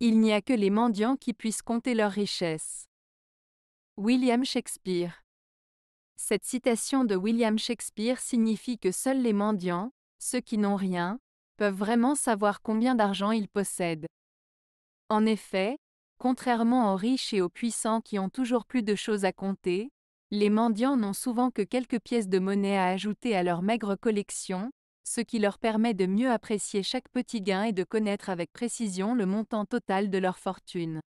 Il n'y a que les mendiants qui puissent compter leurs richesses. William Shakespeare. Cette citation de William Shakespeare signifie que seuls les mendiants, ceux qui n'ont rien, peuvent vraiment savoir combien d'argent ils possèdent. En effet, contrairement aux riches et aux puissants qui ont toujours plus de choses à compter, les mendiants n'ont souvent que quelques pièces de monnaie à ajouter à leur maigre collection, ce qui leur permet de mieux apprécier chaque petit gain et de connaître avec précision le montant total de leur fortune.